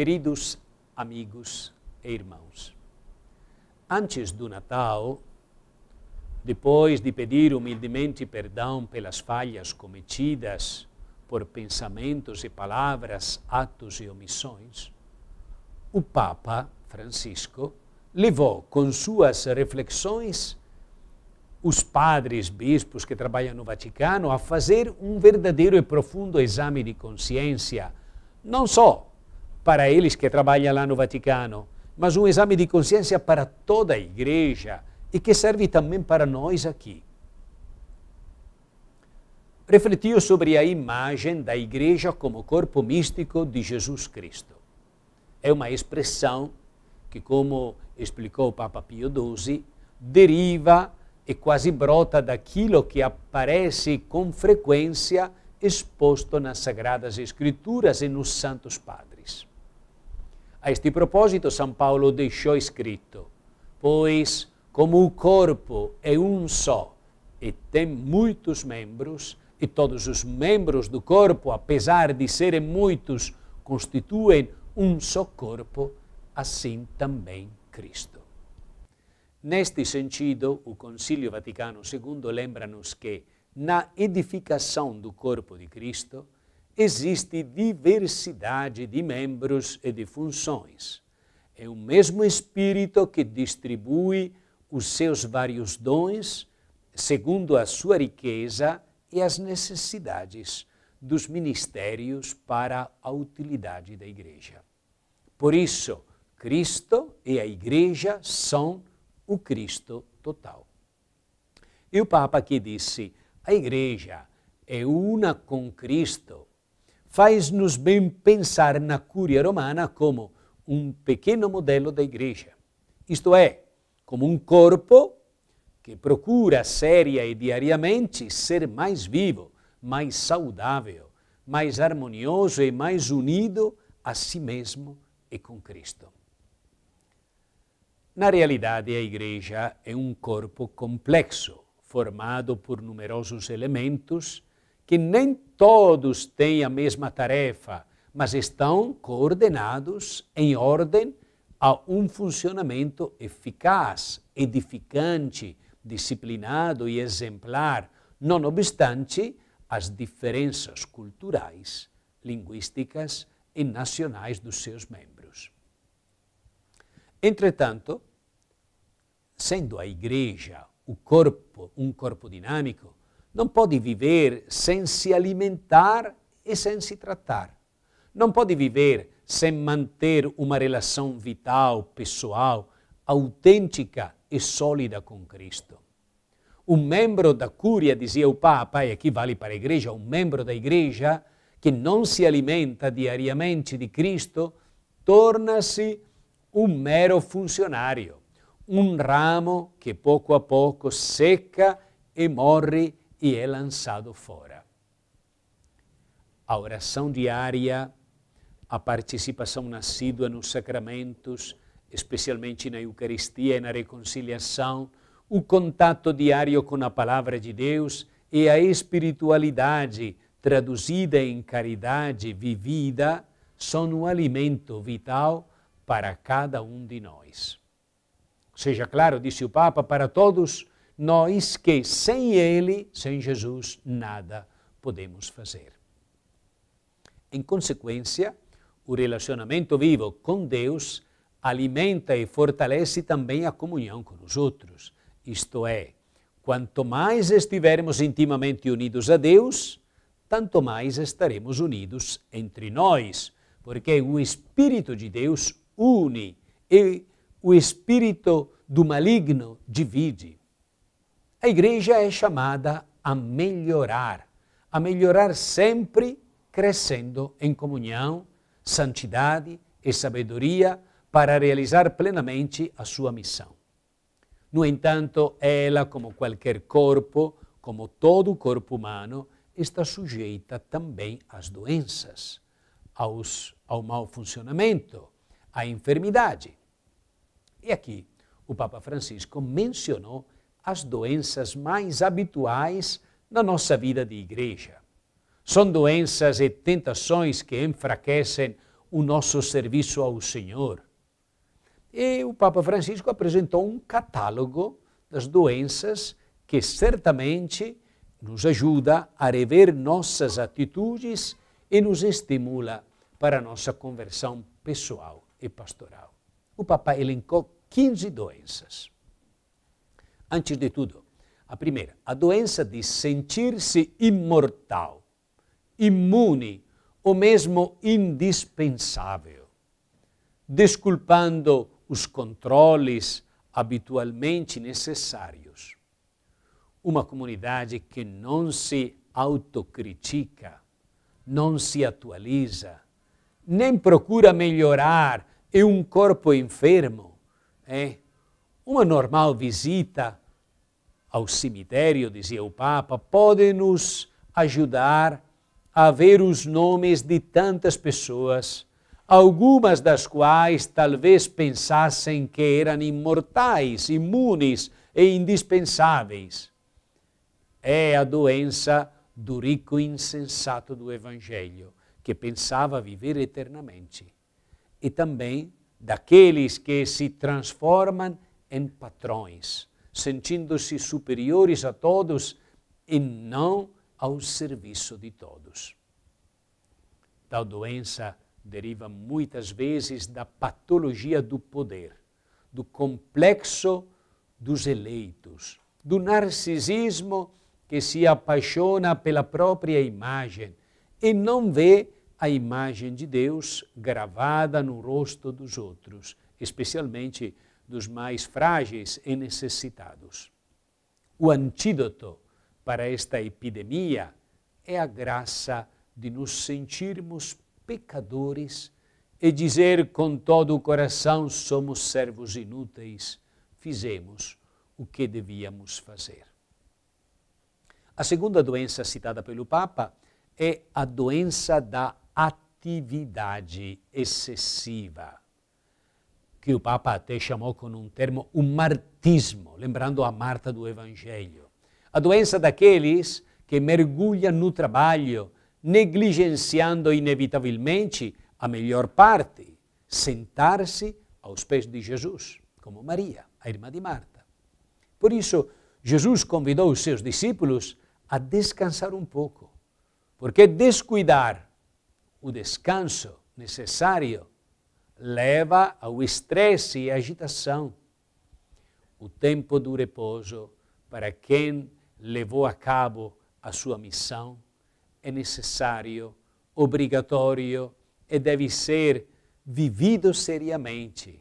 Queridos amigos e irmãos, antes do Natal, depois de pedir humildemente perdão pelas falhas cometidas por pensamentos e palavras, atos e omissões, o Papa Francisco levou com suas reflexões os padres bispos que trabalham no Vaticano a fazer um verdadeiro e profundo exame de consciência, não só para eles que trabalham lá no Vaticano, mas um exame de consciência para toda a igreja e que serve também para nós aqui. Refletiu sobre a imagem da igreja como corpo místico de Jesus Cristo. É uma expressão que, como explicou o Papa Pio XII, deriva e quase brota daquilo que aparece com frequência exposto nas Sagradas Escrituras e nos Santos Padres. A este proposito São Paulo deixou escrito: Pois, como o corpo é um só e tem muitos membros, e todos os membros do corpo, apesar de serem muitos, constituem um só corpo, assim também Cristo. Neste sentido, o Concílio Vaticano II lembra-nos que, na edificação do corpo de Cristo, existe diversidade de membros e de funções. É o mesmo Espírito que distribui os seus vários dons segundo a sua riqueza e as necessidades dos ministérios para a utilidade da Igreja. Por isso, Cristo e a Igreja são o Cristo total. E o Papa aqui disse: a Igreja é una com Cristo faz-nos bem pensar na Cúria Romana como um pequeno modelo da Igreja, isto é, como um corpo que procura séria e diariamente ser mais vivo, mais saudável, mais harmonioso e mais unido a si mesmo e com Cristo. Na realidade, a Igreja é um corpo complexo, formado por numerosos elementos que nem Todos têm a mesma tarefa, mas estão coordenados em ordem a um funcionamento eficaz, edificante, disciplinado e exemplar, não obstante as diferenças culturais, linguísticas e nacionais dos seus membros. Entretanto, sendo a Igreja o corpo, um corpo dinâmico, não pode viver sem se alimentar e sem se tratar. Não pode viver sem manter uma relação vital, pessoal, autêntica e sólida com Cristo. Um membro da cúria, dizia o Papa, e aqui vale para a igreja, um membro da igreja que não se alimenta diariamente de Cristo, torna-se um mero funcionário, um ramo que pouco a pouco seca e morre e é lançado fora. A oração diária, a participação nascida nos sacramentos, especialmente na Eucaristia e na reconciliação, o contato diário com a palavra de Deus e a espiritualidade traduzida em caridade vivida são um alimento vital para cada um de nós. Seja claro, disse o Papa, para todos nós que sem Ele, sem Jesus, nada podemos fazer. Em consequência, o relacionamento vivo com Deus alimenta e fortalece também a comunhão com os outros. Isto é, quanto mais estivermos intimamente unidos a Deus, tanto mais estaremos unidos entre nós, porque o Espírito de Deus une e o Espírito do maligno divide. A igreja é chamada a melhorar, a melhorar sempre, crescendo em comunhão, santidade e sabedoria para realizar plenamente a sua missão. No entanto, ela, como qualquer corpo, como todo corpo humano, está sujeita também às doenças, aos, ao mau funcionamento, à enfermidade. E aqui o Papa Francisco mencionou as doenças mais habituais na nossa vida de igreja. São doenças e tentações que enfraquecem o nosso serviço ao Senhor. E o Papa Francisco apresentou um catálogo das doenças que certamente nos ajuda a rever nossas atitudes e nos estimula para a nossa conversão pessoal e pastoral. O Papa elencou 15 doenças. Antes de tudo, a primeira, a doença de sentir-se imortal, imune ou mesmo indispensável, desculpando os controles habitualmente necessários. Uma comunidade que não se autocritica, não se atualiza, nem procura melhorar é um corpo enfermo. É? Uma normal visita ao cemitério, dizia o Papa, pode nos ajudar a ver os nomes de tantas pessoas, algumas das quais talvez pensassem que eram imortais, imunes e indispensáveis. É a doença do rico insensato do Evangelho, que pensava viver eternamente, e também daqueles que se transformam em patrões sentindo-se superiores a todos e não ao serviço de todos. Tal doença deriva muitas vezes da patologia do poder, do complexo dos eleitos, do narcisismo que se apaixona pela própria imagem e não vê a imagem de Deus gravada no rosto dos outros, especialmente dos mais frágeis e necessitados. O antídoto para esta epidemia é a graça de nos sentirmos pecadores e dizer com todo o coração: somos servos inúteis, fizemos o que devíamos fazer. A segunda doença citada pelo Papa é a doença da atividade excessiva que o Papa até chamou com um termo o martismo, lembrando a Marta do Evangelho. A doença daqueles que mergulham no trabalho, negligenciando inevitavelmente a melhor parte, sentar-se aos pés de Jesus, como Maria, a irmã de Marta. Por isso, Jesus convidou os seus discípulos a descansar um pouco, porque descuidar o descanso necessário leva ao estresse e agitação. O tempo do repouso para quem levou a cabo a sua missão é necessário, obrigatório e deve ser vivido seriamente.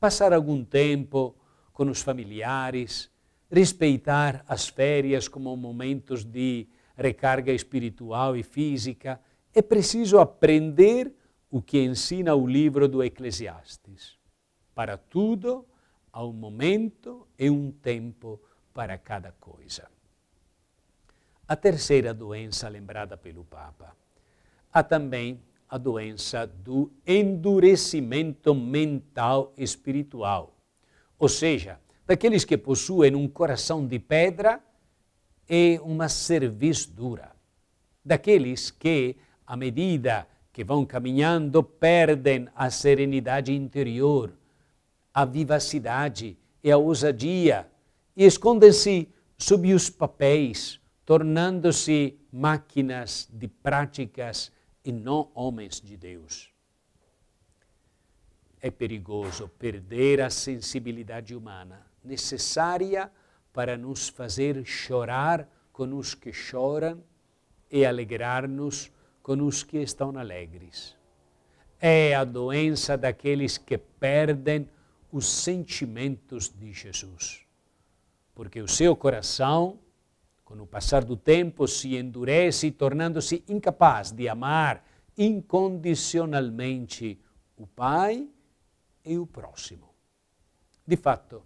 Passar algum tempo com os familiares, respeitar as férias como momentos de recarga espiritual e física, é preciso aprender o que ensina o livro do Eclesiastes. Para tudo há um momento e um tempo para cada coisa. A terceira doença lembrada pelo Papa. Há também a doença do endurecimento mental e espiritual, ou seja, daqueles que possuem um coração de pedra e uma cerviz dura, daqueles que, à medida que que vão caminhando perdem a serenidade interior, a vivacidade e a ousadia e escondem-se sob os papéis, tornando-se máquinas de práticas e não homens de Deus. É perigoso perder a sensibilidade humana, necessária para nos fazer chorar com os que choram e alegrar-nos com os que estão alegres. É a doença daqueles que perdem os sentimentos de Jesus. Porque o seu coração, com o passar do tempo, se endurece, tornando-se incapaz de amar incondicionalmente o Pai e o próximo. De fato,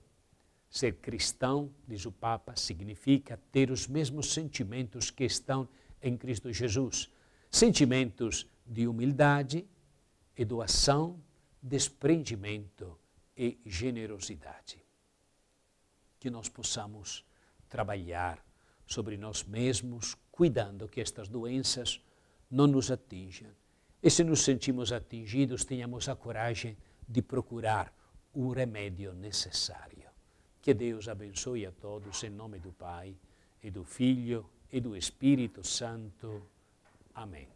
ser cristão, diz o Papa, significa ter os mesmos sentimentos que estão em Cristo Jesus sentimentos de humildade, doação, desprendimento e generosidade. Que nós possamos trabalhar sobre nós mesmos, cuidando que estas doenças não nos atinjam. E se nos sentimos atingidos, tenhamos a coragem de procurar o remédio necessário. Que Deus abençoe a todos, em nome do Pai, e do Filho, e do Espírito Santo. Amém.